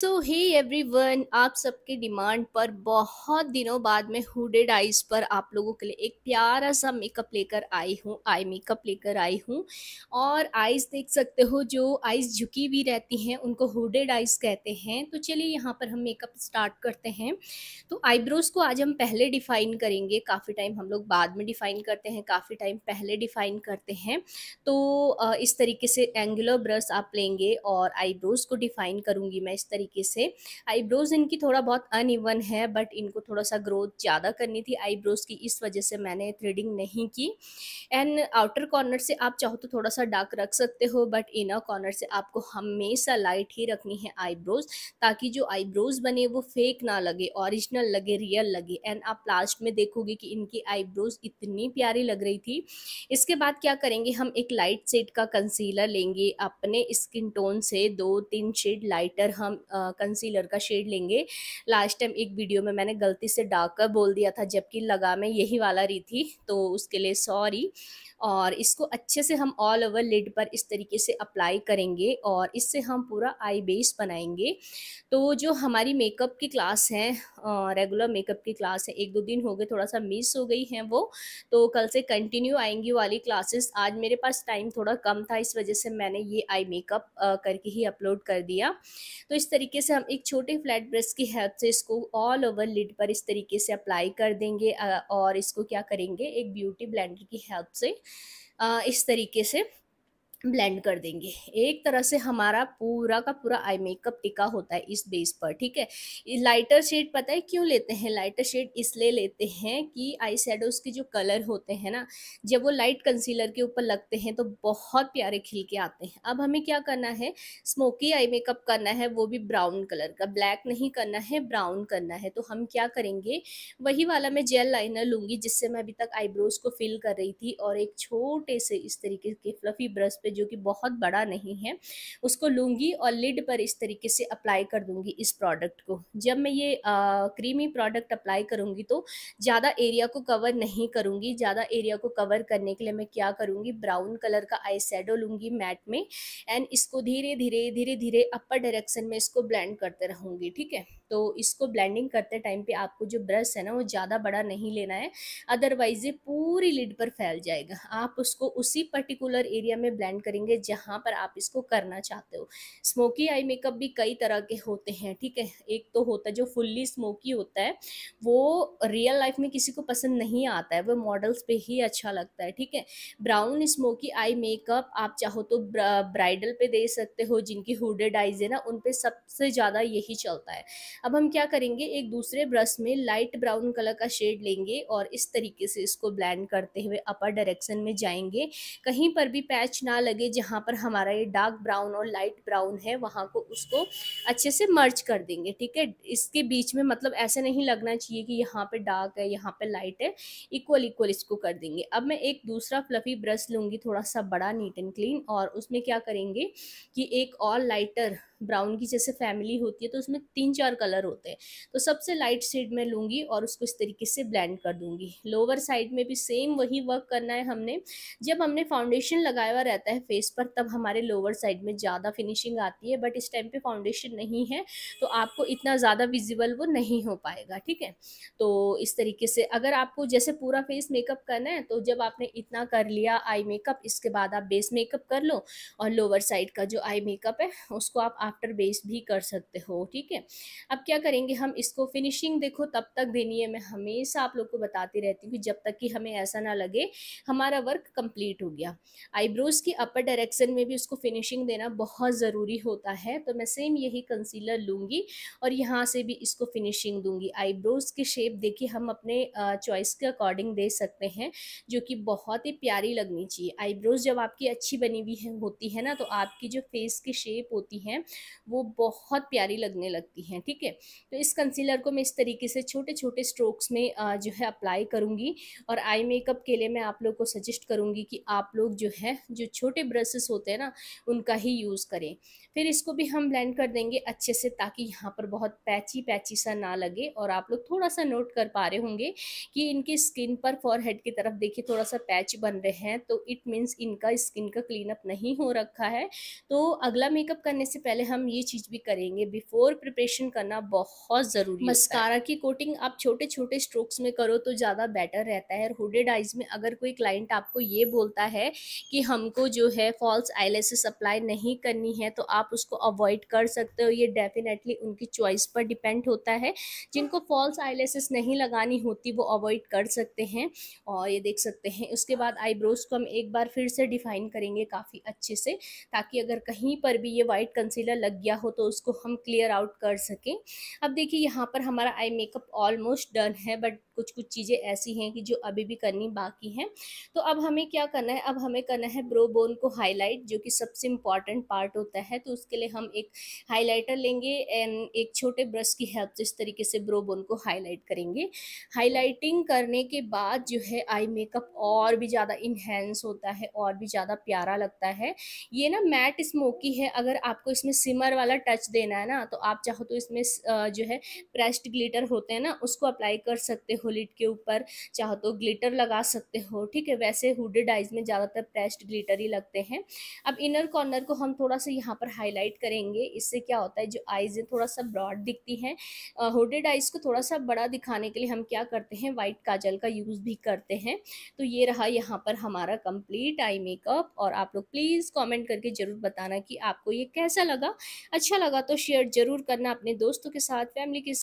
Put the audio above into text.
तो hey everyone आप सबके डिमांड पर बहुत दिनों बाद में हुडेड आइज़ पर आप लोगों के लिए एक प्यारा सा मेकअप लेकर आई हूँ आई मेकअप लेकर आई हूँ और आइज़ देख सकते हो जो आइज़ झुकी हुई रहती हैं उनको हुडेड आइज़ कहते हैं तो चलिए यहाँ पर हम मेकअप स्टार्ट करते हैं तो आईब्रोज़ को आज हम पहले डिफ़ाइन करेंगे काफ़ी टाइम हम लोग बाद में डिफ़ाइन करते हैं काफ़ी टाइम पहले डिफ़ाइन करते हैं तो इस तरीके से एंगुलर ब्रश आप लेंगे और आईब्रोज़ को डिफ़ाइन करूँगी मैं इस तरीके तरीके से आईब्रोज इनकी थोड़ा बहुत अनइवन है बट इनको थोड़ा सा ग्रोथ ज़्यादा करनी थी आईब्रोज की इस वजह से मैंने थ्रेडिंग नहीं की एंड आउटर कॉर्नर से आप चाहो तो थोड़ा सा डार्क रख सकते हो बट इनर कॉर्नर से आपको हमेशा लाइट ही रखनी है आईब्रोज ताकि जो आईब्रोज बने वो फेक ना लगे ओरिजिनल लगे रियल लगे एंड आप लास्ट में देखोगे कि इनकी आईब्रोज इतनी प्यारी लग रही थी इसके बाद क्या करेंगे हम एक लाइट सेट का कंसीलर लेंगे अपने स्किन टोन से दो तीन शेड लाइटर हम कंसीलर का शेड लेंगे लास्ट टाइम एक वीडियो में मैंने गलती से डार्कर बोल दिया था जबकि लगा मैं यही वाला रही थी तो उसके लिए सॉरी और इसको अच्छे से हम ऑल ओवर लिड पर इस तरीके से अप्लाई करेंगे और इससे हम पूरा आई बेस बनाएंगे तो जो हमारी मेकअप की क्लास है रेगुलर मेकअप की क्लास है एक दो दिन हो गए थोड़ा सा मिस हो गई है वो तो कल से कंटिन्यू आएंगी वाली क्लासेस आज मेरे पास टाइम थोड़ा कम था इस वजह से मैंने ये आई मेकअप करके ही अपलोड कर दिया तो इस तरीके तरीके से हम एक छोटे फ्लैट ब्रश की हेल्प से इसको ऑल ओवर लिड पर इस तरीके से अप्लाई कर देंगे और इसको क्या करेंगे एक ब्यूटी ब्लेंडर की हेल्प से इस तरीके से ब्लेंड कर देंगे एक तरह से हमारा पूरा का पूरा आई मेकअप टिका होता है इस बेस पर ठीक है लाइटर शेड पता है क्यों लेते हैं लाइटर शेड इसलिए लेते हैं कि आई शेडोज़ के जो कलर होते हैं ना जब वो लाइट कंसीलर के ऊपर लगते हैं तो बहुत प्यारे खिल के आते हैं अब हमें क्या करना है स्मोकी आई मेकअप करना है वो भी ब्राउन कलर का ब्लैक नहीं करना है ब्राउन करना है तो हम क्या करेंगे वही वाला मैं जेल लाइनर लूँगी जिससे मैं अभी तक आईब्रोज़ को फिल कर रही थी और एक छोटे से इस तरीके के फ्लफ़ी ब्रश पे जो कि बहुत बड़ा नहीं है उसको लूँगी और लिड पर इस तरीके से अप्लाई कर दूँगी इस प्रोडक्ट को जब मैं ये आ, क्रीमी प्रोडक्ट अप्लाई करूँगी तो ज़्यादा एरिया को कवर नहीं करूँगी ज़्यादा एरिया को कवर करने के लिए मैं क्या करूँगी ब्राउन कलर का आई लूँगी मैट में एंड इसको धीरे धीरे धीरे धीरे अपर डायरेक्शन में इसको ब्लेंड करते रहूँगी ठीक है तो इसको ब्लेंडिंग करते टाइम पे आपको जो ब्रश है ना वो ज़्यादा बड़ा नहीं लेना है अदरवाइज़ ये पूरी लिड पर फैल जाएगा आप उसको उसी पर्टिकुलर एरिया में ब्लेंड करेंगे जहाँ पर आप इसको करना चाहते हो स्मोकी आई मेकअप भी कई तरह के होते हैं ठीक है एक तो होता है जो फुल्ली स्मोकी होता है वो रियल लाइफ में किसी को पसंद नहीं आता है वो मॉडल्स पे ही अच्छा लगता है ठीक है ब्राउन स्मोकी आई मेकअप आप चाहो तो ब्राइडल पे दे सकते हो जिनकी हुडेड आइज है ना उन पे सबसे ज़्यादा यही चलता है अब हम क्या करेंगे एक दूसरे ब्रश में लाइट ब्राउन कलर का शेड लेंगे और इस तरीके से इसको ब्लैंड करते हुए अपर डायरेक्शन में जाएंगे कहीं पर भी पैच ना लगे जहाँ पर हमारा ये डार्क ब्राउन और लाइट ब्राउन है वहाँ को उसको अच्छे से मर्च कर देंगे ठीक है इसके बीच में मतलब ऐसे नहीं लगना चाहिए कि यहाँ पर डार्क है यहाँ पर लाइट है इक्वल इक्वल इसको कर देंगे अब मैं एक दूसरा फ्लफी ब्रश लूँगी थोड़ा सा बड़ा नीट एंड क्लीन और उसमें क्या करेंगे कि एक और लाइटर ब्राउन की जैसे फैमिली होती है तो उसमें तीन चार कलर होते हैं तो सबसे लाइट शेड में लूँगी और उसको इस तरीके से ब्लेंड कर दूँगी लोअर साइड में भी सेम वही वर्क करना है हमने जब हमने फाउंडेशन लगाया हुआ रहता है फेस पर तब हमारे लोअर साइड में ज़्यादा फिनिशिंग आती है बट इस टाइम पर फाउंडेशन नहीं है तो आपको इतना ज़्यादा विजिबल वो नहीं हो पाएगा ठीक है तो इस तरीके से अगर आपको जैसे पूरा फेस मेकअप करना है तो जब आपने इतना कर लिया आई मेकअप इसके बाद आप बेस मेकअप कर लो और लोअर साइड का जो आई मेकअप है उसको आप आफ्टर बेस भी कर सकते हो ठीक है अब क्या करेंगे हम इसको फिनिशिंग देखो तब तक देनी है मैं हमेशा आप लोग को बताती रहती हूँ जब तक कि हमें ऐसा ना लगे हमारा वर्क कंप्लीट हो गया आईब्रोज़ की अपर डायरेक्शन में भी उसको फिनिशिंग देना बहुत ज़रूरी होता है तो मैं सेम यही कंसीलर लूँगी और यहाँ से भी इसको फिनिशिंग दूँगी आईब्रोज़ की शेप देखिए हम अपने चॉइस के अकॉर्डिंग दे सकते हैं जो कि बहुत ही प्यारी लगनी चाहिए आईब्रोज़ जब आपकी अच्छी बनी हुई होती है ना तो आपकी जो फेस की शेप होती है वो बहुत प्यारी लगने लगती हैं ठीक है तो इस कंसीलर को मैं इस तरीके से छोटे छोटे स्ट्रोक्स में जो है अप्लाई करूँगी और आई मेकअप के लिए मैं आप लोग को सजेस्ट करूँगी कि आप लोग जो है जो छोटे ब्रशेस होते हैं ना उनका ही यूज़ करें फिर इसको भी हम ब्लेंड कर देंगे अच्छे से ताकि यहाँ पर बहुत पैची पैची सा ना लगे और आप लोग थोड़ा सा नोट कर पा रहे होंगे कि इनकी स्किन पर फॉर हेड की तरफ देखिए थोड़ा सा पैच बन रहे हैं तो इट मीन्स इनका स्किन का क्लीनअप नहीं हो रखा है तो अगला मेकअप करने से पहले हम ये चीज़ भी करेंगे बिफोर प्रिपरेशन करना बहुत ज़रूरी मस्कारा की कोटिंग आप छोटे छोटे स्ट्रोक्स में करो तो ज़्यादा बेटर रहता है और हुडेड आइज में अगर कोई क्लाइंट आपको ये बोलता है कि हमको जो है फॉल्स आईलेसेस अप्लाई नहीं करनी है तो आप उसको अवॉइड कर सकते हो ये डेफिनेटली उनकी चॉइस पर डिपेंड होता है जिनको फॉल्स आईलेसेस नहीं लगानी होती वो अवॉइड कर सकते हैं और ये देख सकते हैं उसके बाद आईब्रोज को हम एक बार फिर से डिफाइन करेंगे काफ़ी अच्छे से ताकि अगर कहीं पर भी ये व्हाइट कंसीलर लग गया हो तो उसको हम क्लियर आउट कर सकें अब देखिए यहाँ पर हमारा आई मेकअप ऑलमोस्ट डन है बट कुछ कुछ चीज़ें ऐसी हैं कि जो अभी भी करनी बाकी हैं तो अब हमें क्या करना है अब हमें करना है ब्रो बोन को हाईलाइट जो कि सबसे इम्पॉर्टेंट पार्ट होता है तो उसके लिए हम एक हाईलाइटर लेंगे एंड एक छोटे ब्रश की हेल्प से इस तरीके से ब्रो बोन को हाईलाइट करेंगे हाईलाइटिंग करने के बाद जो है आई मेकअप और भी ज़्यादा इन्हेंस होता है और भी ज़्यादा प्यारा लगता है ये ना मैट स्मोकी है अगर आपको इसमें सिमर वाला टच देना है ना तो आप चाहो तो इसमें जो है प्रेस्ड ग्लिटर होते हैं ना उसको अप्लाई कर सकते हो देखो लिट के ऊपर चाहो तो ग्लिटर लगा सकते हो ठीक है वैसे हुडेड आइज में ज़्यादातर प्रेस्ड ग्लिटर ही लगते हैं अब इनर कॉर्नर को हम थोड़ा सा यहाँ पर हाईलाइट करेंगे इससे क्या होता है जो आइज़ है थोड़ा सा ब्रॉड दिखती हैं हुडेड आइज़ को थोड़ा सा बड़ा दिखाने के लिए हम क्या करते हैं वाइट काजल का यूज़ भी करते हैं तो ये रहा यहाँ पर हमारा कंप्लीट आई मेकअप और आप लोग प्लीज़ कॉमेंट करके ज़रूर बताना कि आपको ये कैसा लगा अच्छा लगा तो शेयर ज़रूर करना अपने दोस्तों के साथ फैमिली के